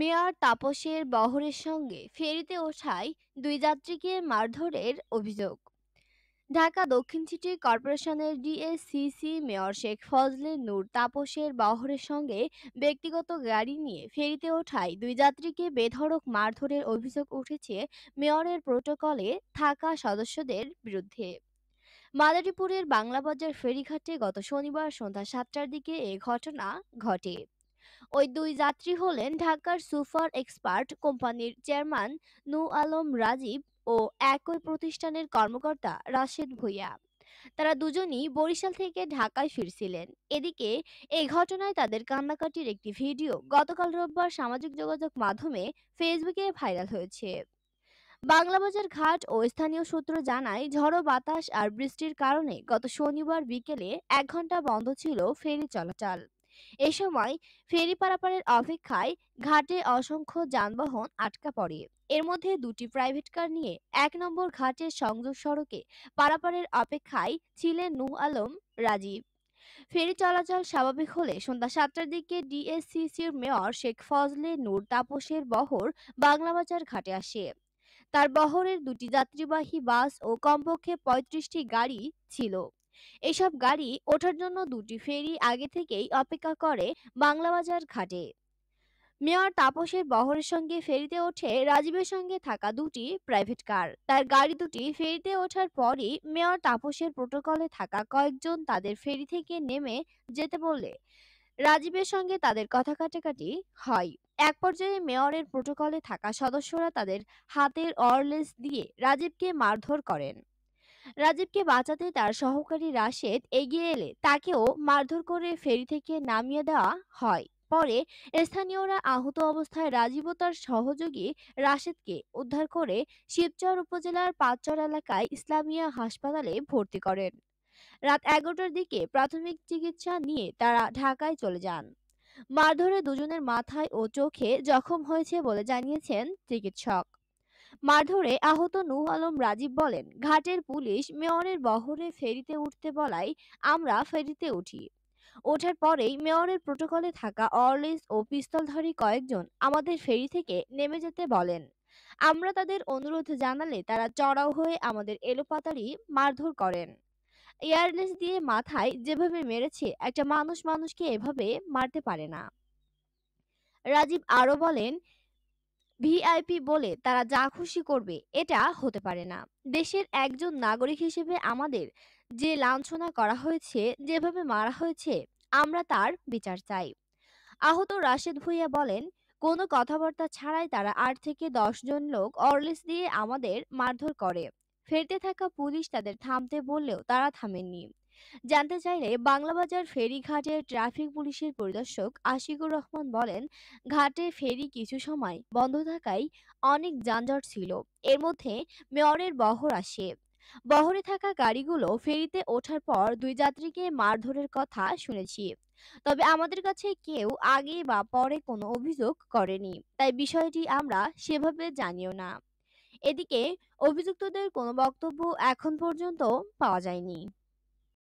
mayor তাপসের বহরের সঙ্গে ফেরিতে ওঠায় দুই যাত্রীকে মারধরের অভিযোগ ঢাকা দক্ষিণ সিটি কর্পোরেশনের ডিএসসিসি মেয়র শেখ ফজলে নূর তাপসের বহরের সঙ্গে ব্যক্তিগত গাড়ি নিয়ে ফেরিতে ওঠায় দুই যাত্রীকে বেধড়ক মারধরের অভিযোগ উঠেছে মেয়রের প্রোটোকলে থাকা সদস্যদের বিরুদ্ধে মাদারীপুরের বাংলাবাজার ফেরিঘাটে গত শনিবার সন্ধ্যা সাতটার দিকে এ ঘটনা ঘটে ওই দুই যাত্রী হলেন ঢাকার সুপার এক্সপার্ট কোম্পানির চেয়ারম্যান নু আলম রাজীব ও একই প্রতিষ্ঠানের কর্মকর্তা রাশেদ ভুইয়া তারা দুজনই বরিশাল থেকে ঢাকায় ফিরছিলেন এদিকে এই ঘটনায় তাদের কান্নাকাটির একটি ভিডিও গতকাল রোববার সামাজিক যোগাযোগ মাধ্যমে ফেসবুকে ভাইরাল হয়েছে বাংলাবাজার ঘাট ও স্থানীয় সূত্র জানায় ঝড়ো বাতাস আর বৃষ্টির কারণে গত শনিবার বিকেলে এক ঘন্টা বন্ধ ছিল ফেরি চলাচল এ সময় ফেরি পারাপারের অপেক্ষায় ঘাটে অসংখ্য যানবাহন আটকা পড়ে এর মধ্যে দুটি প্রাইভেট কার নিয়ে এক নম্বর ঘাটের সংযোগ সড়কে পারাপারের অপেক্ষায় ছিলেন নূহ আলম রাজীব ফেরি চলাচল স্বাভাবিক হলে সন্ধ্যা সাতটার দিকে ডিএসসিসির মেয়র শেখ ফজলে নূর তাপসের বহর বাংলাবাজার ঘাটে আসে তার বহরের দুটি যাত্রীবাহী বাস ও কমপক্ষে পঁয়ত্রিশটি গাড়ি ছিল এসব গাড়ি ওঠার জন্য দুটি ফেরি আগে থেকেই অপেক্ষা করে বাংলাবাজার ঘাটে মেয়র তাপসের বহরের সঙ্গে ফেরিতে ওঠে রাজীবের সঙ্গে থাকা দুটি প্রাইভেট কার তার গাড়ি দুটি ফেরিতে ওঠার পরই মেয়র তাপসের প্রোটোকলে থাকা কয়েকজন তাদের ফেরি থেকে নেমে যেতে বললে রাজীবের সঙ্গে তাদের কথা কাটাকাটি হয় এক পর্যায়ে মেয়রের প্রোটোকলে থাকা সদস্যরা তাদের হাতের অরলেস দিয়ে রাজীবকে মারধর করেন রাজীবকে বাঁচাতে তার সহকারী রাশেদ এগিয়ে এলে তাকেও মারধর করে ফেরি থেকে নামিয়ে দেওয়া হয় পরে স্থানীয়রা আহত অবস্থায় রাজীব তার সহযোগী রাশেদকে উদ্ধার করে শিবচর উপজেলার পাঁচচর এলাকায় ইসলামিয়া হাসপাতালে ভর্তি করেন রাত এগারোটার দিকে প্রাথমিক চিকিৎসা নিয়ে তারা ঢাকায় চলে যান মারধরে দুজনের মাথায় ও চোখে জখম হয়েছে বলে জানিয়েছেন চিকিৎসক মারধরে আহত নূহ আলম রাজীব বলেন ঘাটের পুলিশ মেয়রের বহরে ফেরিতে উঠতে বলাই আমরা ফেরিতে উঠি ওঠার পরেই মেয়রের প্রোটোকলে থাকা অর্লিস ও পিস্তলধারী কয়েকজন আমাদের ফেরি থেকে নেমে যেতে বলেন আমরা তাদের অনুরোধ জানালে তারা চড়াও হয়ে আমাদের এলোপাতাড়ি মারধর করেন এয়ারলেস দিয়ে মাথায় যেভাবে মেরেছে একটা মানুষ মানুষকে এভাবে মারতে পারে না রাজীব আরও বলেন ভিআইপি বলে তারা যা খুশি করবে এটা হতে পারে না দেশের একজন নাগরিক হিসেবে আমাদের যে লাঞ্ছনা করা হয়েছে যেভাবে মারা হয়েছে আমরা তার বিচার চাই আহত রাশেদ ভুইয়া বলেন কোনো কথাবার্তা ছাড়াই তারা আট থেকে দশ জন লোক অরলেস দিয়ে আমাদের মারধর করে ফেরতে থাকা পুলিশ তাদের থামতে বললেও তারা থামেননি জানতে চাইলে বাংলাবাজার ফেরিঘাটের ট্রাফিক পুলিশের পরিদর্শক আশিকুর রহমান বলেন ঘাটে ফেরি কিছু সময় বন্ধ থাকায় অনেক যানজট ছিল এর মধ্যে মেয়রের বহর আসে বহরে থাকা গাড়িগুলো ফেরিতে ওঠার পর দুই যাত্রীকে মারধরের কথা শুনেছি তবে আমাদের কাছে কেউ আগে বা পরে কোনো অভিযোগ করেনি তাই বিষয়টি আমরা সেভাবে জানিও না এদিকে অভিযুক্তদের কোনো বক্তব্য এখন পর্যন্ত পাওয়া যায়নি